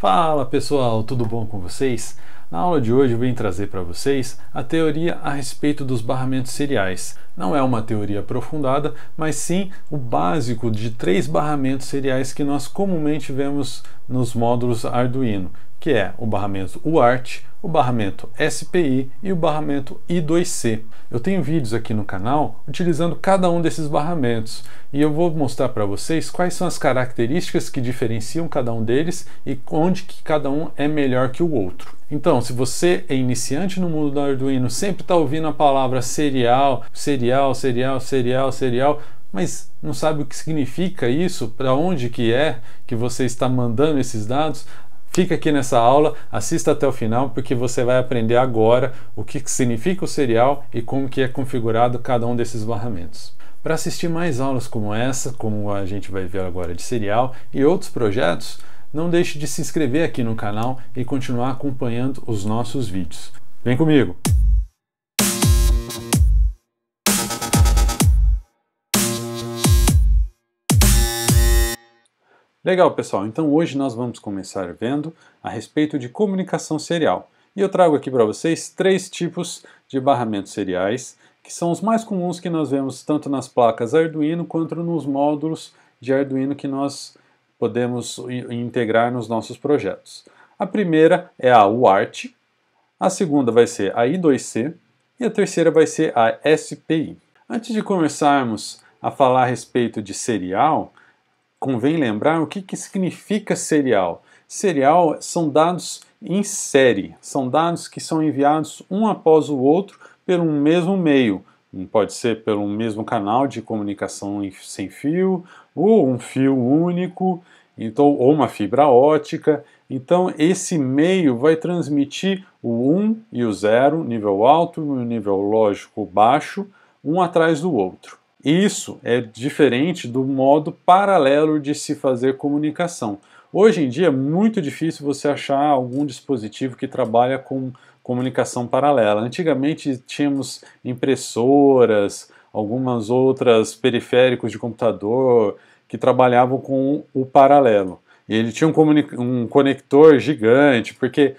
Fala pessoal, tudo bom com vocês? Na aula de hoje eu vim trazer para vocês a teoria a respeito dos barramentos seriais. Não é uma teoria aprofundada, mas sim o básico de três barramentos seriais que nós comumente vemos nos módulos Arduino, que é o barramento UART, o barramento SPI e o barramento I2C. Eu tenho vídeos aqui no canal utilizando cada um desses barramentos e eu vou mostrar para vocês quais são as características que diferenciam cada um deles e onde que cada um é melhor que o outro. Então, se você é iniciante no mundo do Arduino, sempre está ouvindo a palavra serial, serial, serial, serial, serial, mas não sabe o que significa isso, para onde que é que você está mandando esses dados, Fica aqui nessa aula, assista até o final, porque você vai aprender agora o que significa o serial e como que é configurado cada um desses barramentos. Para assistir mais aulas como essa, como a gente vai ver agora de serial e outros projetos, não deixe de se inscrever aqui no canal e continuar acompanhando os nossos vídeos. Vem comigo! Legal, pessoal. Então hoje nós vamos começar vendo a respeito de comunicação serial. E eu trago aqui para vocês três tipos de barramentos seriais, que são os mais comuns que nós vemos tanto nas placas Arduino quanto nos módulos de Arduino que nós podemos integrar nos nossos projetos. A primeira é a UART, a segunda vai ser a I2C e a terceira vai ser a SPI. Antes de começarmos a falar a respeito de serial, Convém lembrar o que, que significa serial. Serial são dados em série, são dados que são enviados um após o outro pelo mesmo meio. Pode ser pelo mesmo canal de comunicação sem fio, ou um fio único, então, ou uma fibra ótica. Então, esse meio vai transmitir o 1 e o 0, nível alto e nível lógico baixo, um atrás do outro. Isso é diferente do modo paralelo de se fazer comunicação. Hoje em dia é muito difícil você achar algum dispositivo que trabalha com comunicação paralela. Antigamente tínhamos impressoras, algumas outras periféricos de computador que trabalhavam com o paralelo. E ele tinha um, um conector gigante, porque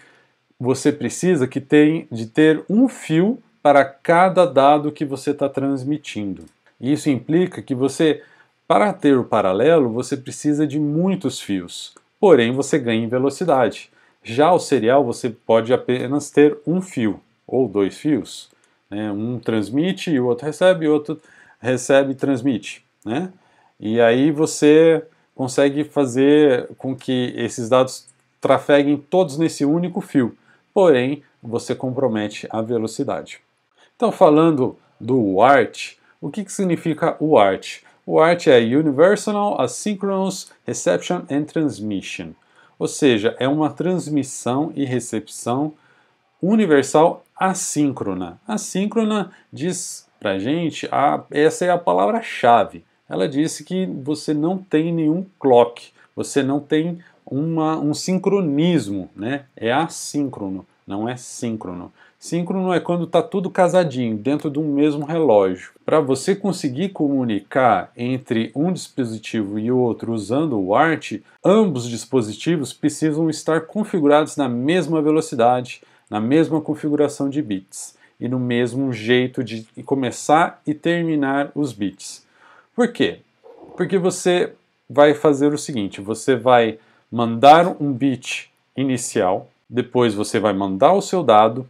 você precisa que tem, de ter um fio para cada dado que você está transmitindo isso implica que você, para ter o paralelo, você precisa de muitos fios, porém você ganha em velocidade. Já o serial você pode apenas ter um fio ou dois fios. Né? Um transmite e o outro recebe, e o outro recebe e transmite. Né? E aí você consegue fazer com que esses dados trafeguem todos nesse único fio, porém você compromete a velocidade. Então, falando do UART, o que, que significa o ART? O ART é Universal Asynchronous Reception and Transmission, ou seja, é uma transmissão e recepção universal assíncrona. Assíncrona diz a gente, a, essa é a palavra-chave. Ela disse que você não tem nenhum clock, você não tem uma, um sincronismo, né? É assíncrono, não é síncrono. Síncrono é quando está tudo casadinho, dentro de um mesmo relógio. Para você conseguir comunicar entre um dispositivo e o outro usando o ART, ambos dispositivos precisam estar configurados na mesma velocidade, na mesma configuração de bits e no mesmo jeito de começar e terminar os bits. Por quê? Porque você vai fazer o seguinte, você vai mandar um bit inicial, depois você vai mandar o seu dado,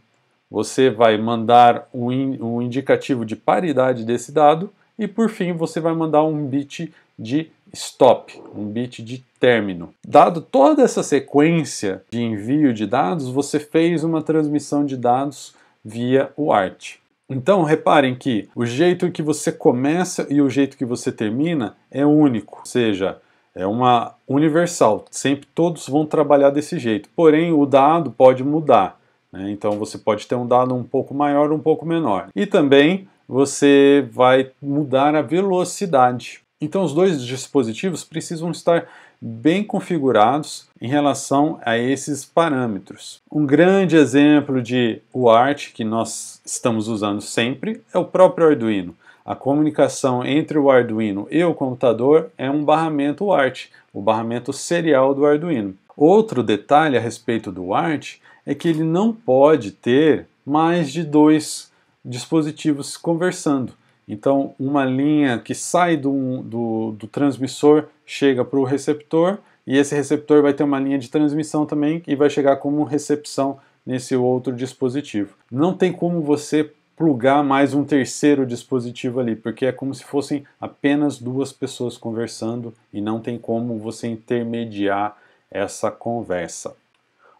você vai mandar um, in, um indicativo de paridade desse dado e por fim você vai mandar um bit de stop, um bit de término. Dado toda essa sequência de envio de dados, você fez uma transmissão de dados via UART. Então, reparem que o jeito que você começa e o jeito que você termina é único, ou seja, é uma universal, sempre todos vão trabalhar desse jeito. Porém, o dado pode mudar. Né? Então você pode ter um dado um pouco maior, um pouco menor. E também você vai mudar a velocidade. Então os dois dispositivos precisam estar bem configurados em relação a esses parâmetros. Um grande exemplo de UART que nós estamos usando sempre é o próprio Arduino. A comunicação entre o Arduino e o computador é um barramento UART, o barramento serial do Arduino. Outro detalhe a respeito do UART é que ele não pode ter mais de dois dispositivos conversando. Então, uma linha que sai do, do, do transmissor chega para o receptor, e esse receptor vai ter uma linha de transmissão também e vai chegar como recepção nesse outro dispositivo. Não tem como você plugar mais um terceiro dispositivo ali, porque é como se fossem apenas duas pessoas conversando e não tem como você intermediar essa conversa.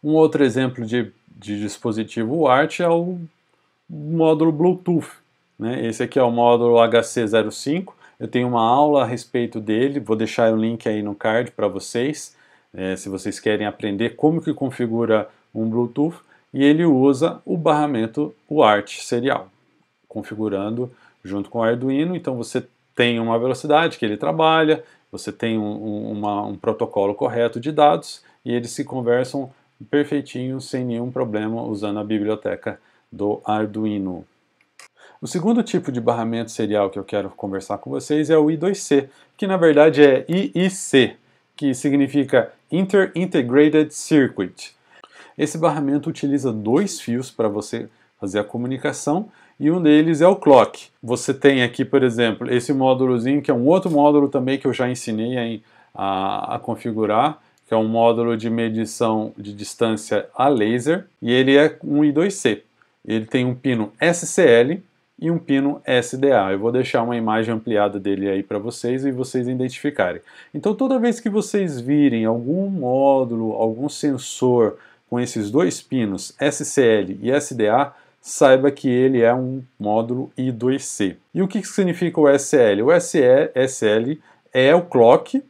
Um outro exemplo de, de dispositivo UART é o módulo Bluetooth. Né? Esse aqui é o módulo HC05. Eu tenho uma aula a respeito dele, vou deixar o link aí no card para vocês, é, se vocês querem aprender como que configura um Bluetooth. E ele usa o barramento UART serial, configurando junto com o Arduino. Então você tem uma velocidade que ele trabalha, você tem um, um, uma, um protocolo correto de dados e eles se conversam perfeitinho, sem nenhum problema, usando a biblioteca do Arduino. O segundo tipo de barramento serial que eu quero conversar com vocês é o I2C, que na verdade é IIC, que significa Inter Integrated Circuit. Esse barramento utiliza dois fios para você fazer a comunicação e um deles é o clock. Você tem aqui, por exemplo, esse módulozinho, que é um outro módulo também que eu já ensinei a, a configurar, que é um módulo de medição de distância a laser, e ele é um i 2 c Ele tem um pino SCL e um pino SDA. Eu vou deixar uma imagem ampliada dele aí para vocês e vocês identificarem. Então toda vez que vocês virem algum módulo, algum sensor com esses dois pinos SCL e SDA, saiba que ele é um módulo I2C. E o que significa o SL? O SL é o clock,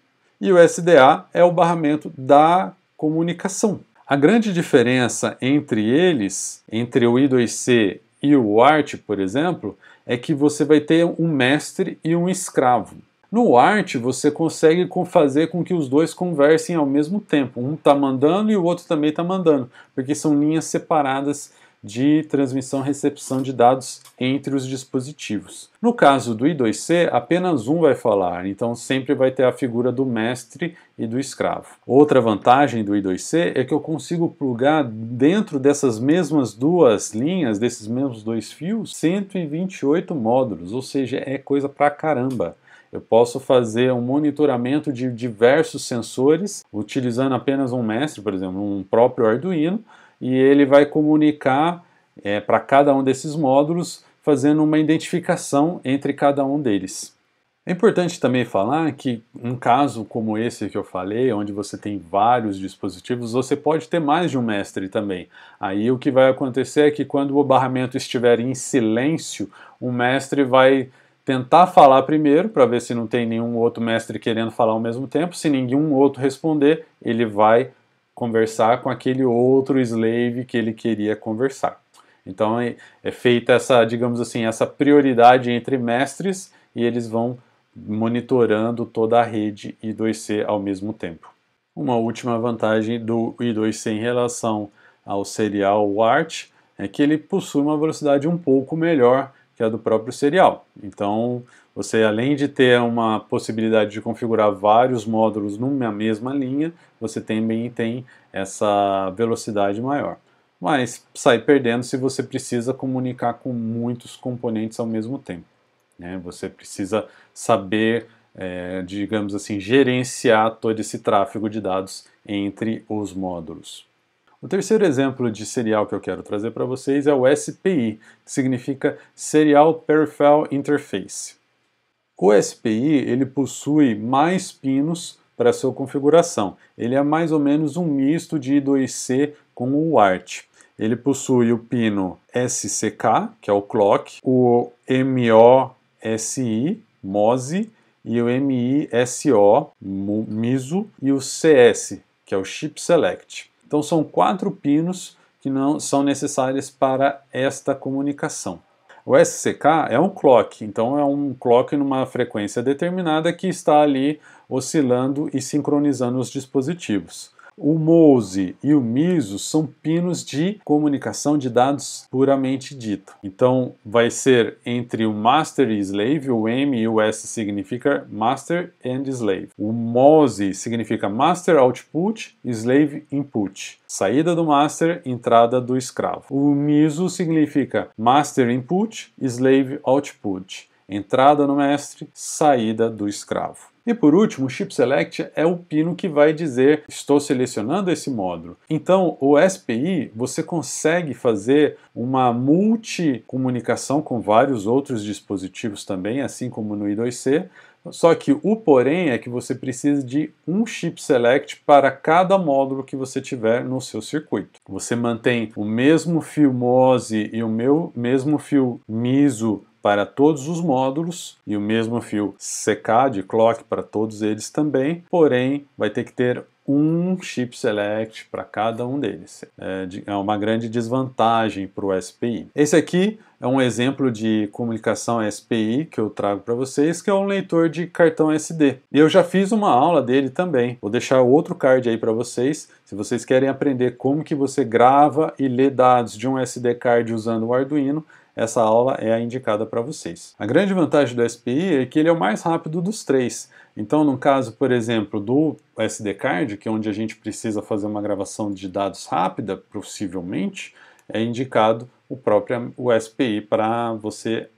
e o SDA é o barramento da comunicação. A grande diferença entre eles, entre o I2C e o WART, por exemplo, é que você vai ter um mestre e um escravo. No WART, você consegue fazer com que os dois conversem ao mesmo tempo. Um está mandando e o outro também está mandando, porque são linhas separadas de transmissão-recepção de dados entre os dispositivos. No caso do I2C, apenas um vai falar, então sempre vai ter a figura do mestre e do escravo. Outra vantagem do I2C é que eu consigo plugar dentro dessas mesmas duas linhas, desses mesmos dois fios, 128 módulos, ou seja, é coisa pra caramba. Eu posso fazer um monitoramento de diversos sensores, utilizando apenas um mestre, por exemplo, um próprio Arduino, e ele vai comunicar é, para cada um desses módulos, fazendo uma identificação entre cada um deles. É importante também falar que um caso como esse que eu falei, onde você tem vários dispositivos, você pode ter mais de um mestre também. Aí o que vai acontecer é que quando o barramento estiver em silêncio, o mestre vai tentar falar primeiro para ver se não tem nenhum outro mestre querendo falar ao mesmo tempo. Se nenhum outro responder, ele vai conversar com aquele outro slave que ele queria conversar. Então é, é feita essa, digamos assim, essa prioridade entre mestres e eles vão monitorando toda a rede I2C ao mesmo tempo. Uma última vantagem do I2C em relação ao serial WART é que ele possui uma velocidade um pouco melhor que a do próprio serial. Então, você, além de ter uma possibilidade de configurar vários módulos numa mesma linha, você também tem essa velocidade maior. Mas sai perdendo se você precisa comunicar com muitos componentes ao mesmo tempo. Né? Você precisa saber, é, digamos assim, gerenciar todo esse tráfego de dados entre os módulos. O terceiro exemplo de serial que eu quero trazer para vocês é o SPI, que significa Serial Peripheral Interface. O SPI ele possui mais pinos para sua configuração. Ele é mais ou menos um misto de I2C com o UART. Ele possui o pino SCK, que é o clock, o MOSI, MOSI, e o MISO, MISO, e o CS, que é o chip select. Então são quatro pinos que não são necessários para esta comunicação. O SCK é um clock, então é um clock numa frequência determinada que está ali oscilando e sincronizando os dispositivos. O MOSE e o MISO são pinos de comunicação de dados puramente dito. Então, vai ser entre o master e slave, o M e o S significa master and slave. O MOSE significa master output, slave input. Saída do master, entrada do escravo. O MISO significa master input, slave output. Entrada no mestre, saída do escravo. E por último, o chip select é o pino que vai dizer estou selecionando esse módulo. Então, o SPI você consegue fazer uma multicomunicação com vários outros dispositivos também, assim como no I2C, só que o porém é que você precisa de um chip select para cada módulo que você tiver no seu circuito. Você mantém o mesmo fio MOSE e o meu mesmo fio MISO para todos os módulos e o mesmo fio CK de clock para todos eles também, porém vai ter que ter um chip select para cada um deles. É, é uma grande desvantagem para o SPI. Esse aqui é um exemplo de comunicação SPI que eu trago para vocês, que é um leitor de cartão SD. E eu já fiz uma aula dele também. Vou deixar outro card aí para vocês, se vocês querem aprender como que você grava e lê dados de um SD card usando o Arduino, essa aula é a indicada para vocês. A grande vantagem do SPI é que ele é o mais rápido dos três. Então, no caso, por exemplo, do SD card, que é onde a gente precisa fazer uma gravação de dados rápida, possivelmente, é indicado o próprio o SPI para você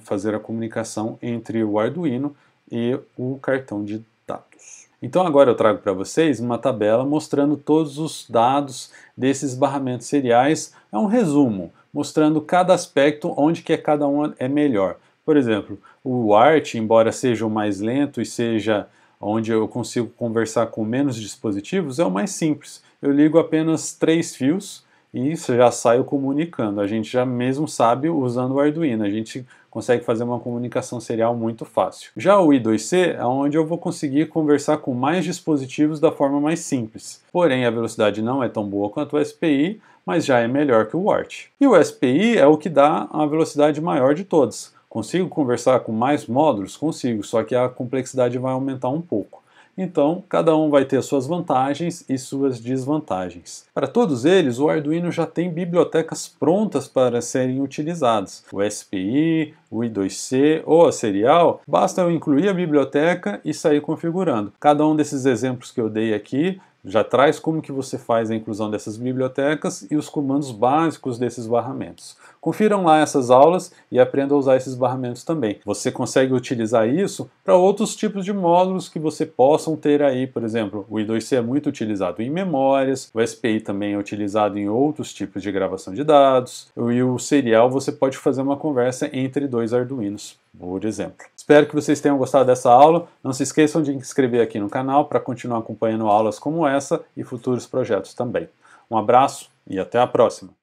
fazer a comunicação entre o Arduino e o cartão de dados. Então agora eu trago para vocês uma tabela mostrando todos os dados desses barramentos seriais, é um resumo, mostrando cada aspecto onde que é cada um é melhor. Por exemplo, o ART, embora seja o mais lento e seja onde eu consigo conversar com menos dispositivos, é o mais simples. Eu ligo apenas três fios, e você já sai comunicando. A gente já mesmo sabe usando o Arduino, a gente consegue fazer uma comunicação serial muito fácil. Já o I2C é onde eu vou conseguir conversar com mais dispositivos da forma mais simples. Porém, a velocidade não é tão boa quanto o SPI, mas já é melhor que o WART. E o SPI é o que dá a velocidade maior de todas. Consigo conversar com mais módulos? Consigo, só que a complexidade vai aumentar um pouco. Então, cada um vai ter suas vantagens e suas desvantagens. Para todos eles, o Arduino já tem bibliotecas prontas para serem utilizadas. O SPI, o i2C ou a serial, basta eu incluir a biblioteca e sair configurando. Cada um desses exemplos que eu dei aqui já traz como que você faz a inclusão dessas bibliotecas e os comandos básicos desses barramentos. Confiram lá essas aulas e aprenda a usar esses barramentos também. Você consegue utilizar isso para outros tipos de módulos que você possam ter aí, por exemplo, o I2C é muito utilizado em memórias, o SPI também é utilizado em outros tipos de gravação de dados, e o serial você pode fazer uma conversa entre dois Arduinos, por exemplo. Espero que vocês tenham gostado dessa aula. Não se esqueçam de se inscrever aqui no canal para continuar acompanhando aulas como essa e futuros projetos também. Um abraço e até a próxima!